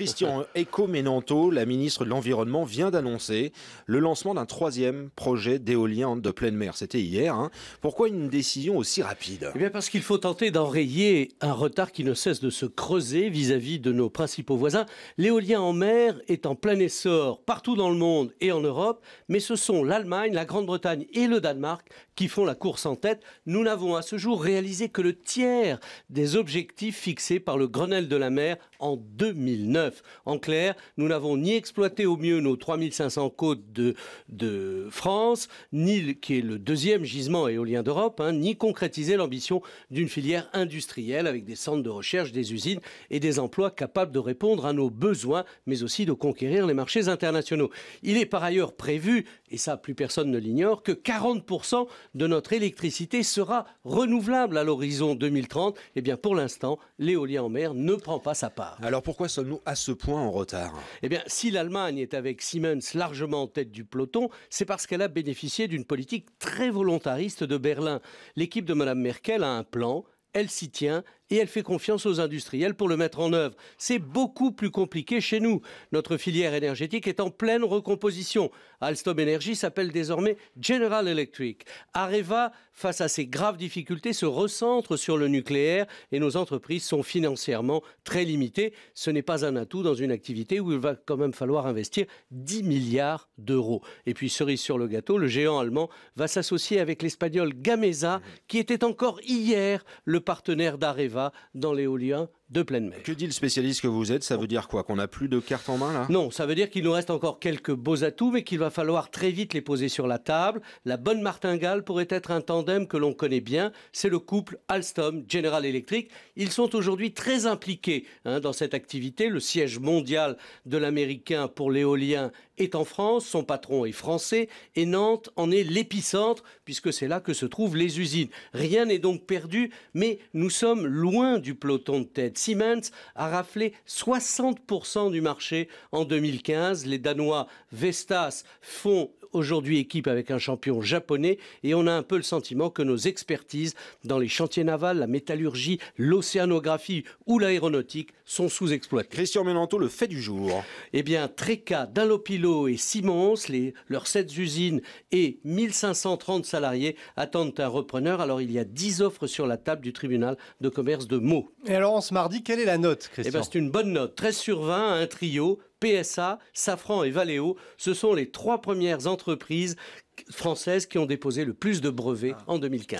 Christian eco la ministre de l'Environnement, vient d'annoncer le lancement d'un troisième projet d'éolien de pleine mer. C'était hier. Hein. Pourquoi une décision aussi rapide eh parce qu'il faut tenter d'enrayer un retard qui ne cesse de se creuser vis-à-vis -vis de nos principaux voisins. L'éolien en mer est en plein essor partout dans le monde et en Europe, mais ce sont l'Allemagne, la Grande-Bretagne et le Danemark qui font la course en tête. Nous n'avons à ce jour réalisé que le tiers des objectifs fixés par le Grenelle de la mer en 2009. En clair, nous n'avons ni exploité au mieux nos 3500 côtes de, France, ni, qui est le deuxième gisement éolien d'Europe, hein, ni concrétisé l'ambition d'une filière industrielle avec des centres de recherche, des usines et des emplois capables de répondre à nos besoins, mais aussi de conquérir les marchés internationaux. Il est par ailleurs prévu, et ça plus personne ne l'ignore, que 40% de notre électricité sera renouvelable à l'horizon 2030. Eh bien pour l'instant, l'éolien en mer ne prend pas sa part. Alors pourquoi sommes-nous ce point en retard Eh bien, si l'Allemagne est avec Siemens largement en tête du peloton, c'est parce qu'elle a bénéficié d'une politique très volontariste de Berlin. L'équipe de Mme Merkel a un plan, elle s'y tient et elle fait confiance aux industriels pour le mettre en œuvre. C'est beaucoup plus compliqué chez nous. Notre filière énergétique est en pleine recomposition. Alstom Energy s'appelle désormais General Electric. Areva, face à ses graves difficultés, se recentre sur le nucléaire et nos entreprises sont financièrement très limitées. Ce n'est pas un atout dans une activité où il va quand même falloir investir 10 milliards d'euros. Et puis, cerise sur le gâteau, le géant allemand va s'associer avec l'espagnol Gamesa, qui était encore hier le partenaire d'Areva dans l'éolien de pleine mer. Que dit le spécialiste que vous êtes Ça veut dire quoi Qu'on n'a plus de cartes en main là Non, ça veut dire qu'il nous reste encore quelques beaux atouts, mais qu'il va falloir très vite les poser sur la table. La bonne martingale pourrait être un tandem que l'on connaît bien, c'est le couple Alstom General Electric. Ils sont aujourd'hui très impliqués hein, dans cette activité. Le siège mondial de l'américain pour l'éolien est en France, son patron est français, et Nantes en est l'épicentre, puisque c'est là que se trouvent les usines. Rien n'est donc perdu, mais nous sommes loin du peloton de tête. Siemens a raflé 60% du marché en 2015. Les Danois Vestas font aujourd'hui équipe avec un champion japonais et on a un peu le sentiment que nos expertises dans les chantiers navals, la métallurgie, l'océanographie ou l'aéronautique sont sous-exploitées. Christian Menanto, le fait du jour. Eh bien, Treka, Dallopilo et Simons, leurs sept usines et 1530 salariés attendent un repreneur. Alors, il y a 10 offres sur la table du tribunal de commerce de Meaux. Et alors, ce mardi, quelle est la note, Christian eh bien, C'est une bonne note, 13 sur 20 un trio PSA, Safran et Valeo, ce sont les trois premières entreprises françaises qui ont déposé le plus de brevets ah. en 2015.